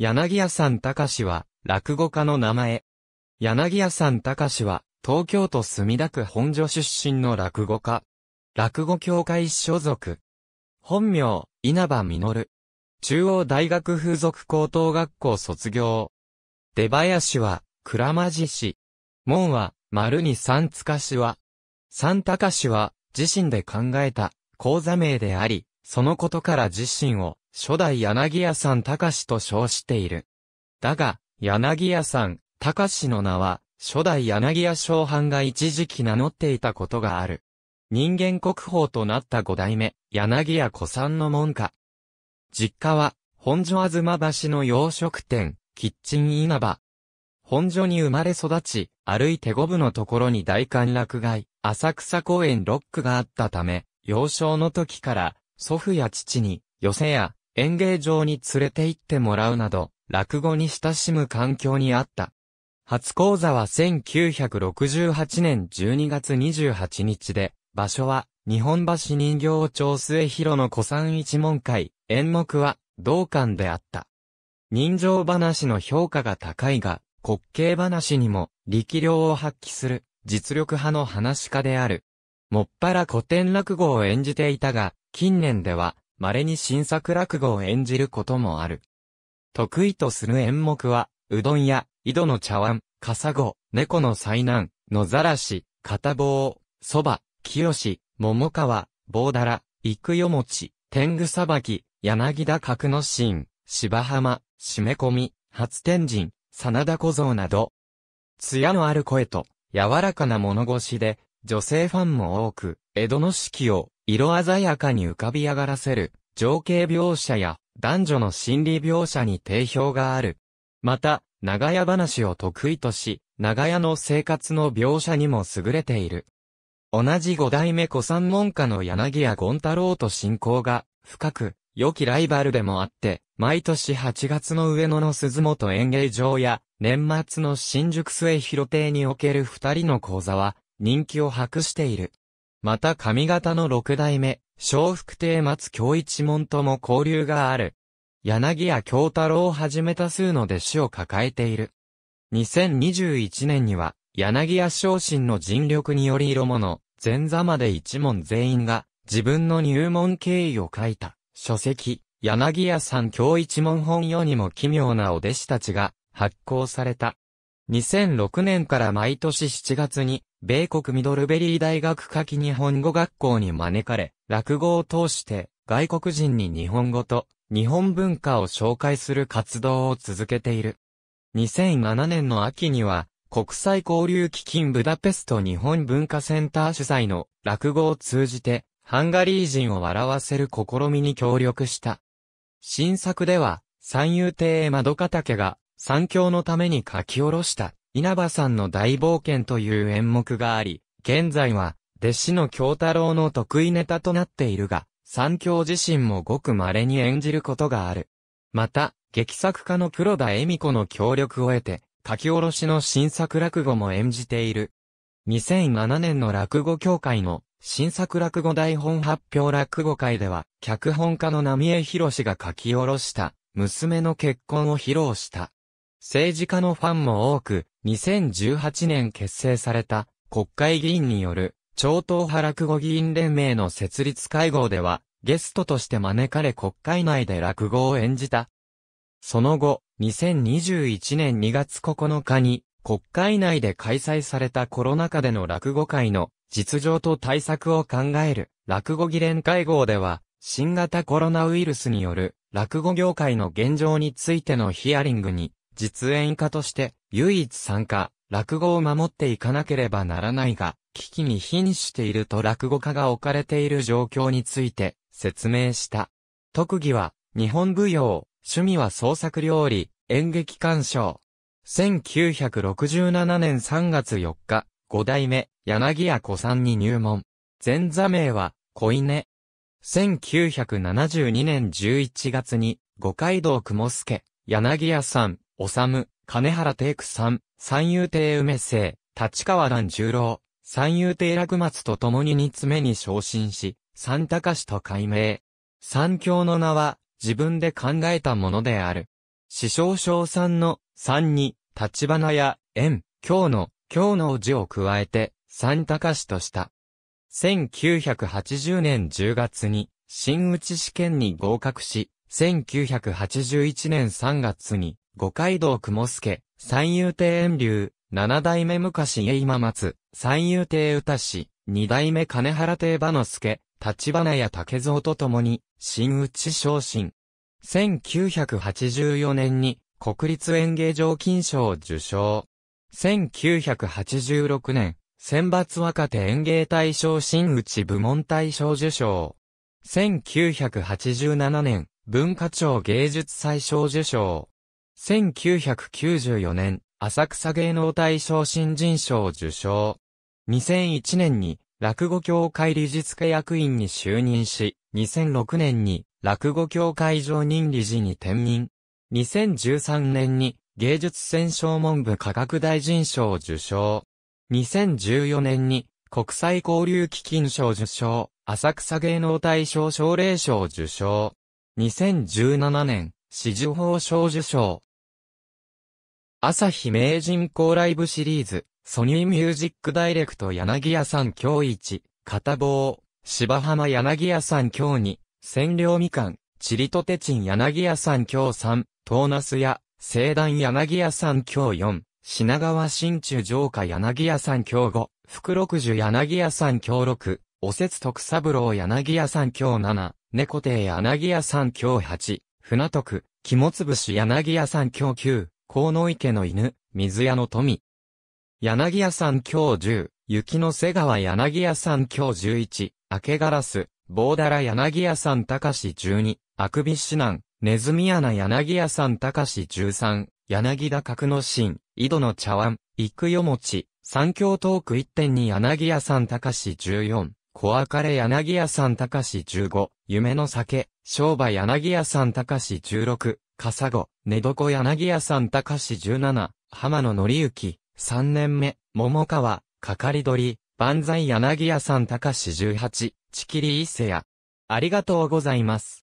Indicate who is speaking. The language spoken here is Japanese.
Speaker 1: 柳屋さん高は、落語家の名前。柳屋さん高は、東京都墨田区本所出身の落語家。落語協会所属。本名、稲葉実。中央大学風俗高等学校卒業。出林は、倉間寺市。門は、丸に三塚氏は。三高氏は、自身で考えた、講座名であり、そのことから自身を、初代柳屋さん隆と称している。だが、柳屋さん隆の名は、初代柳屋小藩が一時期名乗っていたことがある。人間国宝となった五代目、柳屋古参の門下。実家は、本所あずま橋の洋食店、キッチン稲葉。本所に生まれ育ち、歩いて五分のところに大歓楽街、浅草公園ロックがあったため、幼少の時から、祖父や父に、寄せや、演芸場に連れて行ってもらうなど、落語に親しむ環境にあった。初講座は1968年12月28日で、場所は、日本橋人形町末広の古参一門会、演目は、同館であった。人情話の評価が高いが、滑稽話にも、力量を発揮する、実力派の話家である。もっぱら古典落語を演じていたが、近年では、稀に新作落語を演じることもある。得意とする演目は、うどんや、井戸の茶碗、笠子、猫の災難、野ざらし、片棒、蕎麦、清、桃川、棒だら、幾夜餅、天狗さばき、柳田格之進、芝浜、締め込み、初天神、真田小僧など。艶のある声と、柔らかな物腰で、女性ファンも多く、江戸の四季を色鮮やかに浮かび上がらせる、情景描写や男女の心理描写に定評がある。また、長屋話を得意とし、長屋の生活の描写にも優れている。同じ五代目古参門下の柳家権太郎と親交が深く、良きライバルでもあって、毎年8月の上野の鈴本演芸場や、年末の新宿末広亭における二人の講座は、人気を博している。また上方の六代目、小福亭松京一門とも交流がある。柳谷京太郎をはじめ多数の弟子を抱えている。2021年には、柳谷昇進の尽力により色物、前座まで一門全員が、自分の入門経緯を書いた、書籍、柳谷さん京一門本世にも奇妙なお弟子たちが、発行された。2006年から毎年7月に、米国ミドルベリー大学夏季日本語学校に招かれ、落語を通して外国人に日本語と日本文化を紹介する活動を続けている。2007年の秋には、国際交流基金ブダペスト日本文化センター主催の落語を通じて、ハンガリー人を笑わせる試みに協力した。新作では、三遊亭窓たけが、三教のために書き下ろした稲葉さんの大冒険という演目があり、現在は、弟子の京太郎の得意ネタとなっているが、三京自身もごく稀に演じることがある。また、劇作家の黒田恵美子の協力を得て、書き下ろしの新作落語も演じている。2007年の落語協会の新作落語台本発表落語会では、脚本家の波江博士が書き下ろした、娘の結婚を披露した。政治家のファンも多く、2018年結成された国会議員による超党派落語議員連盟の設立会合では、ゲストとして招かれ国会内で落語を演じた。その後、2021年2月9日に、国会内で開催されたコロナ禍での落語会の実情と対策を考える落語議連会合では、新型コロナウイルスによる落語業界の現状についてのヒアリングに実演家として唯一参加、落語を守っていかなければならないが、危機に瀕していると落語家が置かれている状況について説明した。特技は日本舞踊、趣味は創作料理、演劇鑑賞。1967年3月4日、5代目、柳屋子さんに入門。前座名は、小稲。1972年11月に、五街道雲助、柳屋さん、おさむ、金原イクさん、三遊亭梅生、立川蘭十郎、三遊亭落松と共に二つ目に昇進し、三高氏と改名。三教の名は、自分で考えたものである。師匠賞賛の、三に、立花や、縁、京の、京の字を加えて、三高氏とした。1980年10月に、新内試験に合格し、1981年3月に、五街道雲助、三遊亭遠流、七代目昔家今松、三遊亭歌氏、二代目金原亭馬之助、立花屋竹蔵と共に、新内昇進。1984年に、国立演芸場金賞を受賞。1986年、選抜若手演芸大賞新内部門大賞受賞。1987年、文化庁芸術祭賞受賞。1994年、浅草芸能大賞新人賞を受賞。2001年に、落語協会理事付役員に就任し、2006年に、落語協会常任理事に転任。2013年に、芸術選奨文部科学大臣賞を受賞。2014年に、国際交流基金賞受賞、浅草芸能大賞奨励賞受賞。2017年、四綬法賞受賞、朝日名人高ライブシリーズ、ソニーミュージックダイレクト柳屋さん今日一、片棒、芝浜柳屋さん今日2、千両みかん、チリとてちん柳屋さん今日3、トーナス屋、聖団柳屋さん今日4、品川新中城下柳屋さん今日5、福六樹柳屋さん今日6、おせつ徳三郎柳屋さん今日7、猫亭柳屋さん今日8、船徳、肝つぶし柳屋さん今日9、河野池の犬、水屋の富。柳屋さん今日10、雪の瀬川柳屋さん今日11、明けガラス、棒だら柳屋さん高し12、あくび指難、ネズミ穴柳屋さん高し13、柳田角の新、井戸の茶碗、幾よもち、三京トーク1.2柳屋さん高し14、小明れ柳屋さん高し15、夢の酒、商売柳屋さん高し16、笠子、寝床柳屋さん高志17、浜野則之、3年目、桃川、かかり鳥、万歳柳屋さん高志18、ちきり伊勢や。ありがとうございます。